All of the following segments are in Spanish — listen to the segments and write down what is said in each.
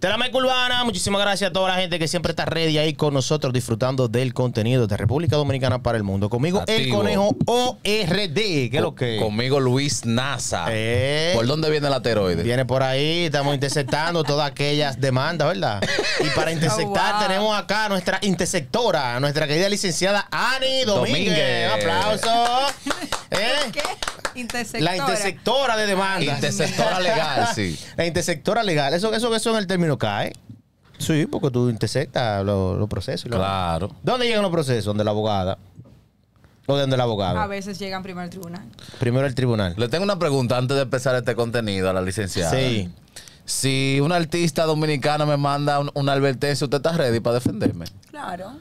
Terame Urbana, muchísimas gracias a toda la gente que siempre está ready ahí con nosotros disfrutando del contenido de República Dominicana para el mundo. Conmigo el conejo ORD, ¿Qué es lo que Conmigo Luis NASA. Eh. ¿Por dónde viene el asteroide? Viene por ahí, estamos interceptando todas aquellas demandas, ¿verdad? Y para oh, interceptar tenemos acá a nuestra interceptora, nuestra querida licenciada Ani Domínguez. aplauso. ¿Eh? Intersectora. La intersectora de demanda. Intersectora legal, sí. La intersectora legal. Eso, eso, eso en el término cae. Sí, porque tú intersectas los procesos. claro. ¿De ¿Dónde llegan los procesos? Donde la abogada. O donde la abogada? A veces llegan primero al tribunal. Primero al tribunal. Le tengo una pregunta antes de empezar este contenido a la licenciada. Sí. Si un artista dominicano me manda un, una advertencia, ¿usted está ready para defenderme? Claro.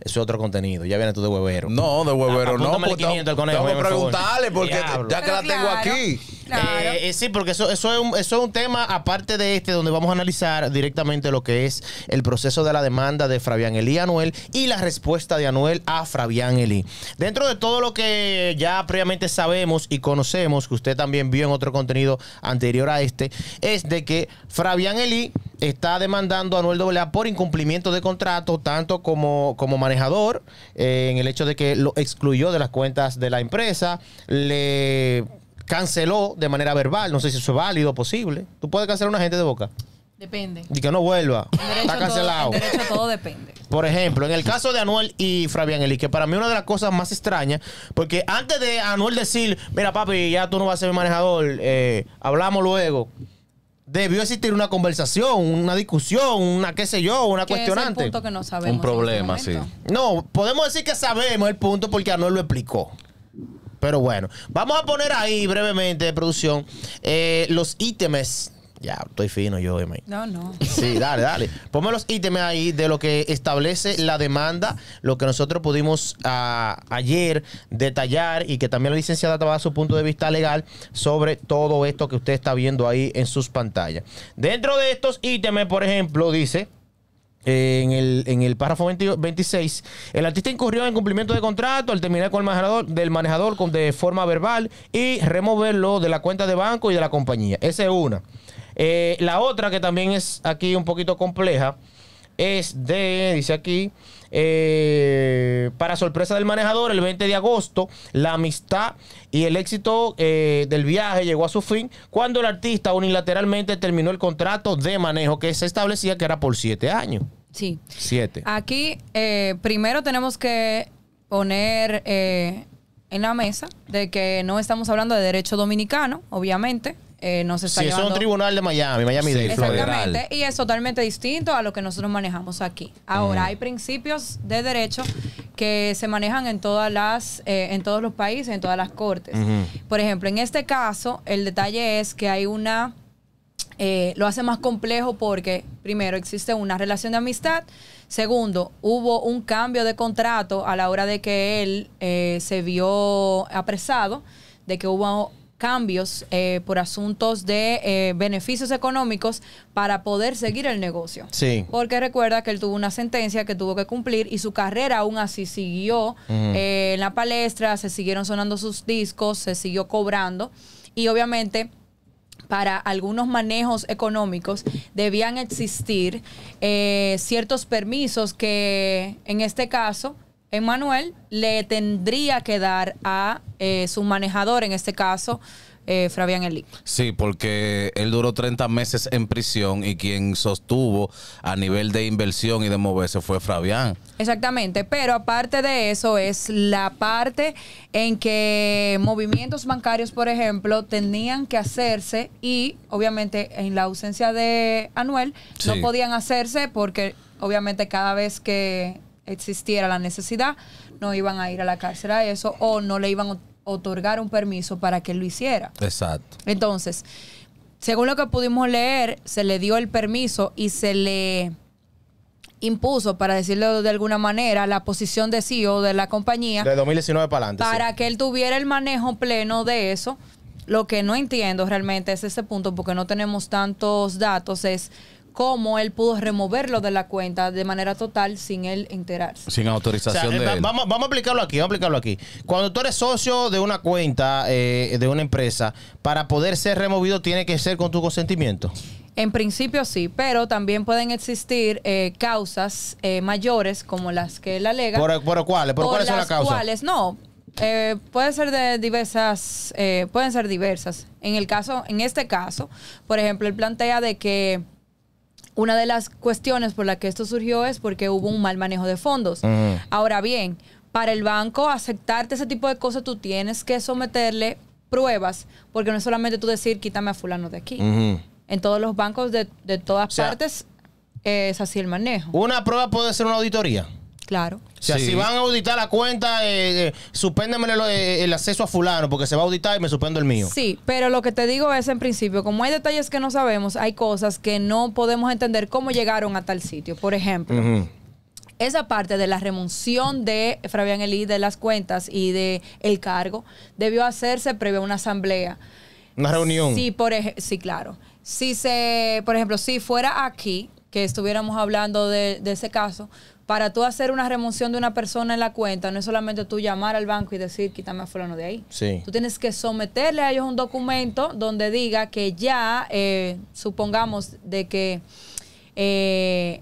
Eso es otro contenido. Ya viene tú de huevero. No, de huevero ah, pues, a, no. Pues, 500 conejo, tengo que preguntarle porque Diablo. ya que la tengo aquí. Eh, eh, sí, porque eso, eso, es un, tema aparte de este, donde vamos a analizar directamente lo que es el proceso de la demanda de Fabián Elí a Anuel y la respuesta de Anuel a Fabián Elí. Dentro de todo lo que ya previamente sabemos y conocemos, que usted también vio en otro contenido anterior a este, es de que Fabián Elí está demandando a Anuel AA por incumplimiento de contrato, tanto como, como manejador, eh, en el hecho de que lo excluyó de las cuentas de la empresa, le canceló de manera verbal. No sé si eso es válido, o posible. Tú puedes cancelar a una gente de boca. Depende. Y que no vuelva. Está cancelado. el depende. Por ejemplo, en el caso de Anuel y Fabián Eli, que para mí una de las cosas más extrañas, porque antes de Anuel decir, mira papi, ya tú no vas a ser mi manejador, eh, hablamos luego debió existir una conversación, una discusión, una qué sé yo, una cuestionante. Es punto que no sabemos. Un este problema, sí. No, podemos decir que sabemos el punto porque Anuel lo explicó. Pero bueno, vamos a poner ahí brevemente producción eh, los ítems. Ya, estoy fino yo, M. No, no. Sí, dale, dale. Ponme los ítems ahí de lo que establece la demanda, lo que nosotros pudimos ah, ayer detallar y que también la licenciada estaba a su punto de vista legal sobre todo esto que usted está viendo ahí en sus pantallas. Dentro de estos ítems, por ejemplo, dice en el, en el párrafo 26, el artista incurrió en cumplimiento de contrato al terminar con el manejador, del manejador de forma verbal y removerlo de la cuenta de banco y de la compañía. Esa es una. Eh, la otra que también es aquí un poquito compleja es de, dice aquí, eh, para sorpresa del manejador, el 20 de agosto, la amistad y el éxito eh, del viaje llegó a su fin cuando el artista unilateralmente terminó el contrato de manejo que se establecía que era por siete años. Sí. Siete. Aquí eh, primero tenemos que poner en la mesa de que no estamos hablando de derecho dominicano, obviamente, si eh, no es un tribunal de Miami, Miami Dade, Exactamente, y es totalmente distinto a lo que nosotros manejamos aquí. Ahora, hay principios de derecho que se manejan en todas las, eh, en todos los países, en todas las cortes. Por ejemplo, en este caso, el detalle es que hay una eh, lo hace más complejo porque, primero, existe una relación de amistad. Segundo, hubo un cambio de contrato a la hora de que él se vio apresado, de que hubo cambios eh, por asuntos de eh, beneficios económicos para poder seguir el negocio. Sí. Porque recuerda que él tuvo una sentencia que tuvo que cumplir y su carrera aún así siguió eh, en la palestra, se siguieron sonando sus discos, se siguió cobrando y obviamente para algunos manejos económicos debían existir ciertos permisos que en este caso Emanuel le tendría que dar a eh, su manejador, en este caso, eh, Fabián Elí. Sí, porque él duró 30 meses en prisión y quien sostuvo a nivel de inversión y de moverse fue Fabián. Exactamente, pero aparte de eso es la parte en que movimientos bancarios, por ejemplo, tenían que hacerse y obviamente en la ausencia de Anuel no podían hacerse porque obviamente cada vez que existiera la necesidad, no iban a ir a la cárcel a eso o no le iban a otorgar un permiso para que lo hiciera. Exacto. Entonces, según lo que pudimos leer, se le dio el permiso y se le impuso, para decirlo de alguna manera, la posición de CEO de la compañía. De 2019 para adelante. Para que él tuviera el manejo pleno de eso. Lo que no entiendo realmente es ese punto, porque no tenemos tantos datos, es cómo él pudo removerlo de la cuenta de manera total sin él enterarse. Sin autorización eh, de él. Vamos, a aplicarlo aquí, vamos a aplicarlo aquí. Cuando tú eres socio de una cuenta, eh, de una empresa, para poder ser removido tiene que ser con tu consentimiento. En principio sí, pero también pueden existir eh, causas mayores como las que él alega. ¿Por, cuáles? ¿Por cuáles son las causas? no, eh, puede ser de diversas, pueden ser diversas. En el caso, en este caso, por ejemplo, él plantea de que una de las cuestiones por la que esto surgió es porque hubo un mal manejo de fondos. Ahora bien, para el banco aceptarte ese tipo de cosas, tú tienes que someterle pruebas, porque no es solamente tú decir quítame a fulano de aquí. En todos los bancos de, todas partes eh, es así el manejo. Una prueba puede ser una auditoría. Claro. O sea, si van a auditar la cuenta, eh, eh, eh, el, acceso a fulano porque se va a auditar y me suspendo el mío. Sí, pero lo que te digo es en principio, como hay detalles que no sabemos, hay cosas que no podemos entender cómo llegaron a tal sitio. Por ejemplo, esa parte de la remoción de Fabián Elí de las cuentas y de el cargo debió hacerse previo a una asamblea. Una reunión. Sí, por sí, claro. Si se, por ejemplo, si fuera aquí, que estuviéramos hablando de ese caso, para tú hacer una remoción de una persona en la cuenta, no es solamente tú llamar al banco y decir, quítame a fulano de ahí. Sí. Tú tienes que someterle a ellos un documento donde diga que ya, eh, supongamos de que eh,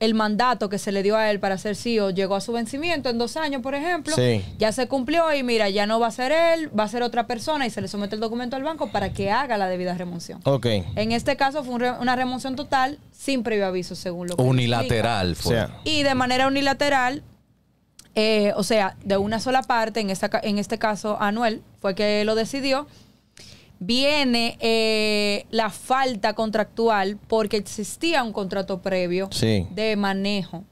el mandato que se le dio a él para ser CEO llegó a su vencimiento en dos años, por ejemplo, ya se cumplió y mira, ya no va a ser él, va a ser otra persona y se le somete el documento al banco para que haga la debida remoción. Ok. En este caso fue una remoción total sin previo aviso, según lo que Unilateral fue. Y de manera unilateral, eh, o sea, de una sola parte, en, esta, en este caso Anuel fue que lo decidió viene eh, la falta contractual porque existía un contrato previo de manejo.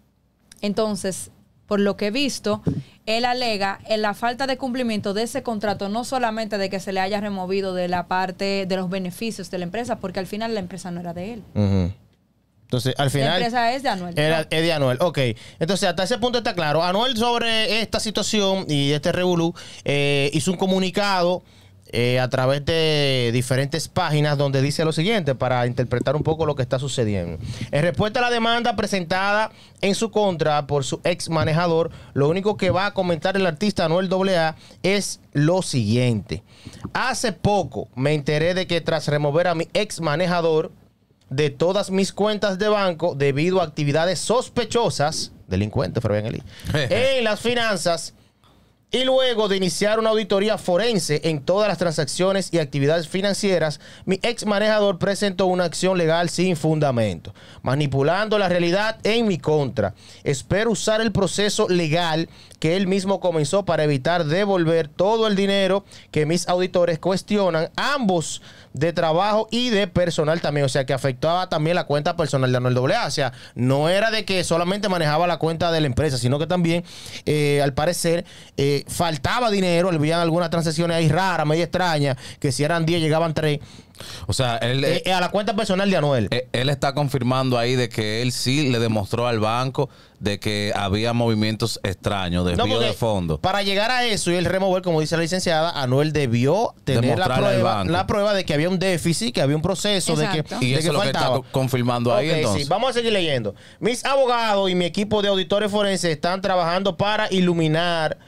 Entonces, por lo que he visto, él alega en la falta de cumplimiento de ese contrato, no solamente de que se le haya removido de la parte de los beneficios de la empresa, porque al final la empresa no era de él. Entonces, al final. La empresa es de Anuel. es de Anuel, ok. Entonces, hasta ese punto está claro. Anuel, sobre esta situación y este revolú, eh, hizo un comunicado eh, a través de diferentes páginas donde dice lo siguiente para interpretar un poco lo que está sucediendo. En respuesta a la demanda presentada en su contra por su ex manejador, lo único que va a comentar el artista Noel AA es lo siguiente. Hace poco me enteré de que tras remover a mi ex manejador de todas mis cuentas de banco debido a actividades sospechosas, delincuente Fabián en las finanzas, y luego de iniciar una auditoría forense en todas las transacciones y actividades financieras, mi ex manejador presentó una acción legal sin fundamento, manipulando la realidad en mi contra. Espero usar el proceso legal que él mismo comenzó para evitar devolver todo el dinero que mis auditores cuestionan, ambos de trabajo y de personal también, o sea que afectaba también la cuenta personal de Anuel AA, o sea, no era de que solamente manejaba la cuenta de la empresa, sino que también, eh, al parecer, eh, faltaba dinero, le veían algunas transacciones ahí raras, medio extrañas, que si eran 10 llegaban 3. O sea, él, eh, eh, eh, a la cuenta personal de Anuel. Él, está confirmando ahí de que él sí le demostró al banco de que había movimientos extraños, desvío de fondo. Para llegar a eso y el remover, como dice la licenciada, Anuel debió tener la prueba, de que había un déficit, que había un proceso, de que, y eso es lo que está confirmando ahí Vamos a seguir leyendo. Mis abogados y mi equipo de auditores forenses están trabajando para iluminar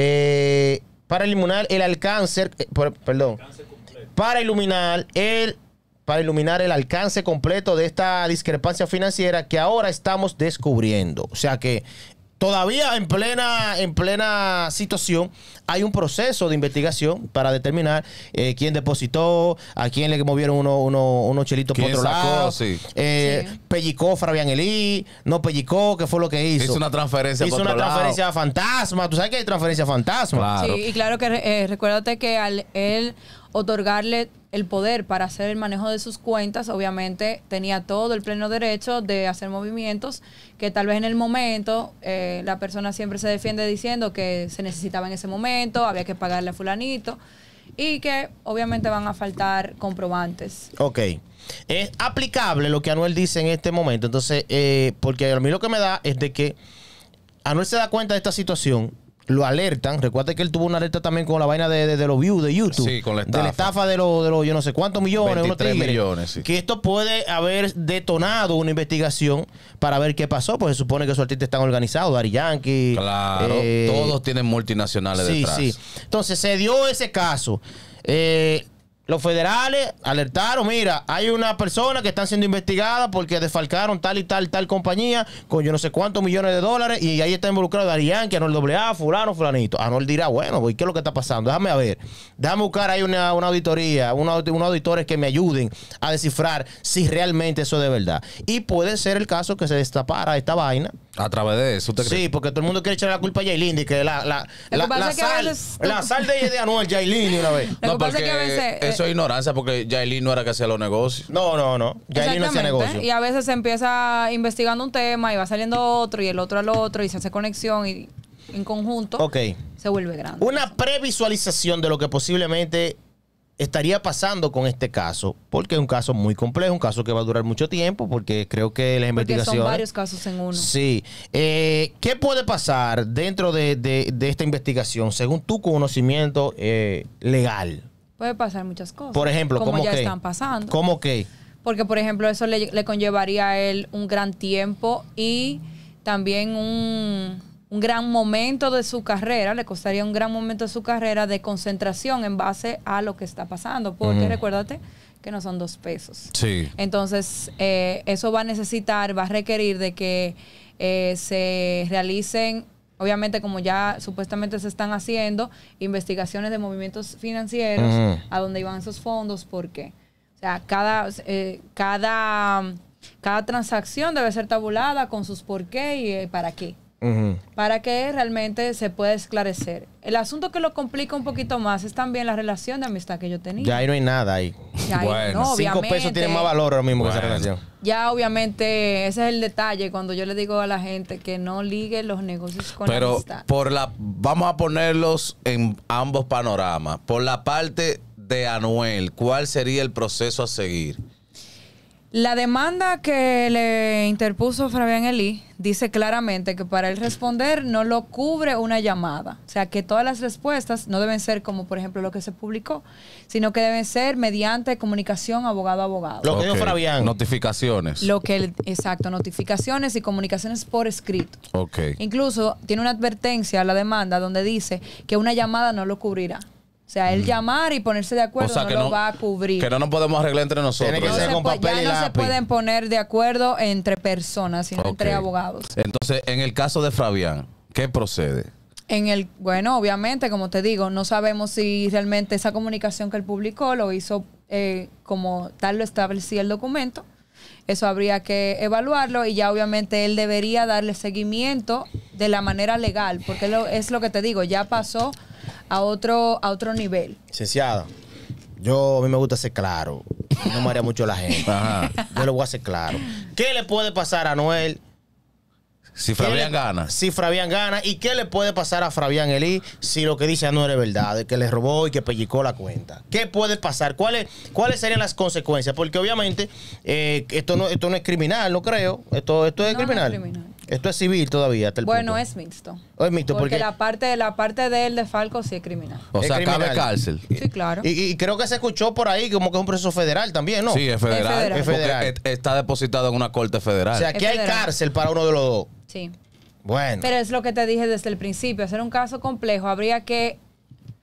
eh, para iluminar el alcance, eh, perdón, para iluminar el para iluminar el alcance completo de esta discrepancia financiera que ahora estamos descubriendo. O sea que Todavía en plena, en plena situación hay un proceso de investigación para determinar eh, quién depositó, a quién le movieron unos chelitos por otro lado. Eh, pellicó Fabián Elí, no pellicó, ¿qué fue lo que hizo? Hizo una transferencia Hizo una transferencia fantasma. Tú sabes que hay transferencia fantasma. Sí, y claro que eh, recuérdate que al él otorgarle el poder para hacer el manejo de sus cuentas, obviamente tenía todo el pleno derecho de hacer movimientos que tal vez en el momento eh, la persona siempre se defiende diciendo que se necesitaba en ese momento, había que pagarle a fulanito y que obviamente van a faltar comprobantes. Ok. Es aplicable lo que Anuel dice en este momento, entonces, eh, porque a mí lo que me da es de que Anuel se da cuenta de esta situación lo alertan. Recuerda que él tuvo una alerta también con la vaina de, de, los views de YouTube. la estafa. De la estafa de los yo no sé cuántos millones, 23 tres millones, Que esto puede haber detonado una investigación para ver qué pasó, porque se supone que esos artistas están organizados, Dari Yankee. Claro, eh, todos tienen multinacionales detrás. Sí, Entonces se dio ese caso. Eh, los federales alertaron, mira, hay una persona que está siendo investigada porque desfalcaron tal y tal, tal compañía con yo no sé cuántos millones de dólares y ahí está involucrado Arián que doble a fulano, fulanito. Arnold dirá, bueno, ¿qué es lo que está pasando? Déjame a ver, déjame buscar ahí una, auditoría, unos auditores que me ayuden a descifrar si realmente eso es de verdad. Y puede ser el caso que se destapara esta vaina a través de eso, Sí, porque todo el mundo quiere echarle la culpa a Yailin, que la, la, la, sal, de, una vez. no, porque eh, eso es ignorancia, porque Yailin no era que hacía los negocios. No, no, no. Yailin no hacía negocios. Y a veces se empieza investigando un tema y va saliendo otro y el otro al otro y se hace conexión y en conjunto se vuelve grande. Una previsualización de lo que posiblemente estaría pasando con este caso, porque es un caso muy complejo, un caso que va a durar mucho tiempo, porque creo que la investigación Son varios casos en uno. Sí. Eh, ¿Qué puede pasar dentro de, esta investigación, según tu conocimiento eh, legal? Puede pasar muchas cosas. Por ejemplo, como ya están pasando. ¿Cómo qué? Porque, por ejemplo, eso le, le conllevaría a él un gran tiempo y también un un gran momento de su carrera, le costaría un gran momento de su carrera de concentración en base a lo que está pasando, porque recuérdate que no son dos pesos. Sí. Entonces, eh, eso va a necesitar, va a requerir de que eh, se realicen, obviamente como ya supuestamente se están haciendo, investigaciones de movimientos financieros, a dónde iban esos fondos, por qué. O sea, cada, eh, cada, cada transacción debe ser tabulada con sus por qué y para qué para que realmente se pueda esclarecer. El asunto que lo complica un poquito más es también la relación de amistad que yo tenía. Ya ahí no hay nada ahí. Ya cinco pesos tienen más valor ahora mismo que esa relación. Ya obviamente ese es el detalle cuando yo le digo a la gente que no ligue los negocios con Pero amistad. por la vamos a ponerlos en ambos panoramas. Por la parte de Anuel, ¿cuál sería el proceso a seguir? La demanda que le interpuso Fabián Elí dice claramente que para él responder no lo cubre una llamada. O sea, que todas las respuestas no deben ser como, por ejemplo, lo que se publicó, sino que deben ser mediante comunicación abogado a abogado. Lo que dijo Fabián. Notificaciones. Lo que, exacto, notificaciones y comunicaciones por escrito. Ok. Incluso tiene una advertencia a la demanda donde dice que una llamada no lo cubrirá. O sea, él mm. llamar y ponerse de acuerdo no, lo va a cubrir. Que no nos podemos arreglar entre nosotros. Tiene que ser con papel ya no se pueden poner de acuerdo entre personas, sino entre abogados. Entonces, en el caso de Fabián, ¿qué procede? En el, bueno, obviamente, como te digo, no sabemos si realmente esa comunicación que él publicó lo hizo eh, como tal lo establecía el documento eso habría que evaluarlo y ya obviamente él debería darle seguimiento de la manera legal, porque es lo que te digo, ya pasó a otro, a otro nivel. Licenciada, yo a mí me gusta ser claro. No me haría mucho la gente. Yo lo voy a hacer claro. ¿Qué le puede pasar a Noel si Fabián gana. Si Fabián gana. ¿Y qué le puede pasar a Fabián Elí si lo que dice no era verdad? Que le robó y que pellicó la cuenta. ¿Qué puede pasar? ¿Cuáles, cuáles serían las consecuencias? Porque obviamente eh, esto, no, esto no es criminal, no creo. Esto, esto es criminal. Esto es civil todavía. Hasta bueno, es mixto. Oh, es mixto porque, porque, la parte la parte de él de Falco sí es criminal. O sea, cabe cárcel. Sí, claro. Y, creo que se escuchó por ahí como que es un proceso federal también, ¿no? Sí, es federal. Es federal. está depositado en una corte federal. O sea, aquí hay cárcel para uno de los dos. Sí. Bueno. Pero es lo que te dije desde el principio. Hacer un caso complejo habría que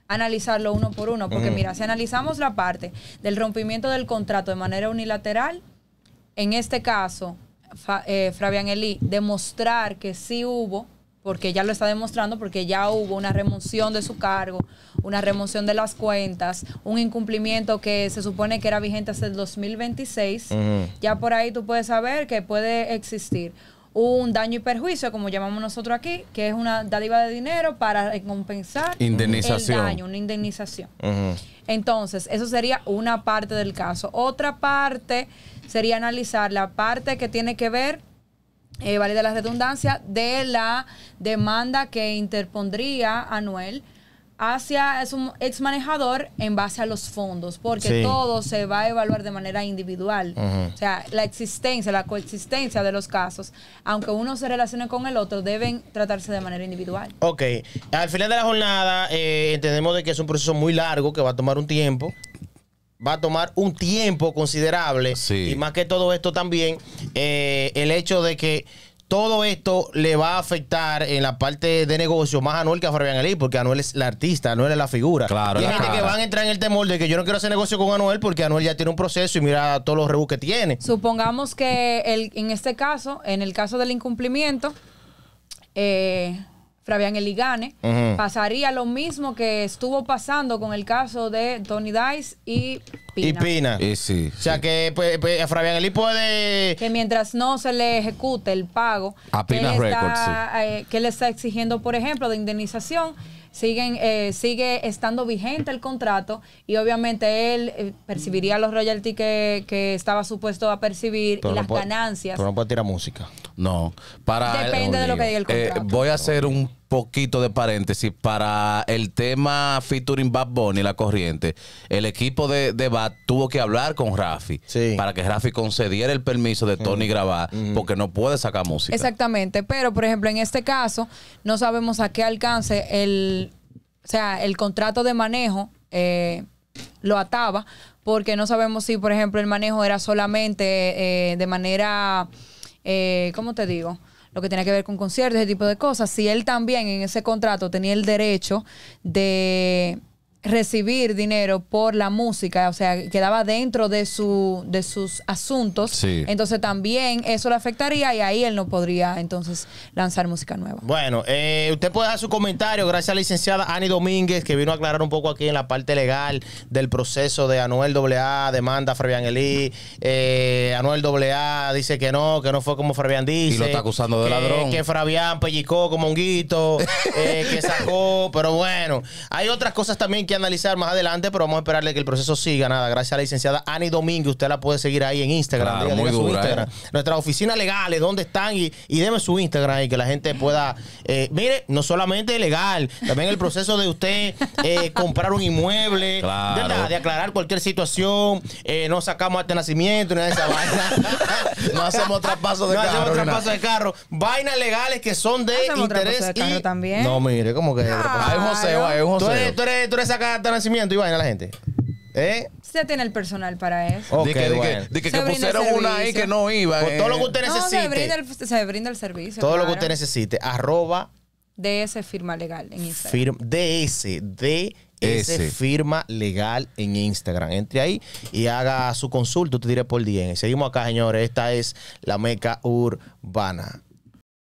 analizarlo uno por uno. Porque mm. mira, si analizamos la parte del rompimiento del contrato de manera unilateral, en este caso Fabian eh, Fabián demostrar que sí hubo, porque ya lo está demostrando, porque ya hubo una remoción de su cargo, una remoción de las cuentas, un incumplimiento que se supone que era vigente hasta el 2026, ya por ahí tú puedes saber que puede existir un daño y perjuicio, como llamamos nosotros aquí, que es una dádiva de dinero para compensar indemnización. daño, una indemnización. Entonces, eso sería una parte del caso. Otra parte sería analizar la parte que tiene que ver eh, vale de la redundancia, de la demanda que interpondría Anuel hacia su ex manejador en base a los fondos, porque todo se va a evaluar de manera individual. O sea, la existencia, la coexistencia de los casos, aunque uno se relacione con el otro, deben tratarse de manera individual. Ok, al final de la jornada eh, entendemos de que es un proceso muy largo que va a tomar un tiempo va a tomar un tiempo considerable. Y más que todo esto también, eh, el hecho de que todo esto le va a afectar en la parte de negocio más a Anuel que a Fabián Elí, porque Anuel es la artista, Anuel es la figura. Claro, y hay gente que van a entrar en el temor de que yo no quiero hacer negocio con Anuel porque Anuel ya tiene un proceso y mira todos los rebus que tiene. Supongamos que en este caso, en el caso del incumplimiento, eh, Fabián Eligane, gane, pasaría lo mismo que estuvo pasando con el caso de Tony Dice y Pina. Y Pina. sí, o sea que pues, pues Fabián Eli puede... Que mientras no se le ejecute el pago que, Records, eh, que le está exigiendo, por ejemplo, de indemnización, siguen, eh, sigue estando vigente el contrato y obviamente él eh, percibiría los royalties que, que, estaba supuesto a percibir y las ganancias. Pero no puede tirar música. No, para... Depende el eh, contrato. voy a hacer un poquito de paréntesis para el tema featuring Bad Bunny, la corriente. El equipo de, Bad tuvo que hablar con Rafi para que Rafi concediera el permiso de Tony grabar porque no puede sacar música. Exactamente, pero por ejemplo en este caso no sabemos a qué alcance el, o sea, el contrato de manejo eh, lo ataba porque no sabemos si por ejemplo el manejo era solamente eh, de manera, eh, ¿cómo te digo? lo que tenía que ver con conciertos, ese tipo de cosas, si él también en ese contrato tenía el derecho de recibir dinero por la música, o sea, quedaba dentro de su de sus asuntos. Entonces también eso le afectaría y ahí él no podría entonces lanzar música nueva. Bueno, eh, usted puede dar su comentario gracias a la licenciada Ani Domínguez que vino a aclarar un poco aquí en la parte legal del proceso de Anuel AA, demanda a Fabián Elí. Eh, Anuel AA dice que no, que no fue como Fabián dice. Y lo está acusando de que, ladrón. Que Fabián pellicó como un guito, eh, que sacó, pero bueno, hay otras cosas también que analizar más adelante, pero vamos a esperarle que el proceso siga. Nada, gracias a la licenciada Ani Domínguez. Usted la puede seguir ahí en Instagram. nuestra oficina legal es legales, ¿dónde están? Y, y su Instagram y que la gente pueda. Eh, mire, no solamente legal, también el proceso de usted eh, comprar un inmueble, de, aclarar cualquier situación. Eh, no sacamos este nacimiento, no hacemos traspaso de carro. de carro. Vainas legales que son de interés. y... también. No, mire, como que. hay un Tú eres, tú eres, tú nacimiento y vaina a la gente. ¿Eh? Usted tiene el personal para eso. Okay, que, que, pusieron una ahí que no iba. todo lo eh. que usted necesite. se, brinda el, brinda el, servicio. Todo lo que usted necesite. Arroba. DS Firma Legal en Instagram. DS. DS. firma legal en Instagram. Entre ahí y haga su consulta, te diré por 10. Seguimos acá, señores. Esta es la Meca Urbana.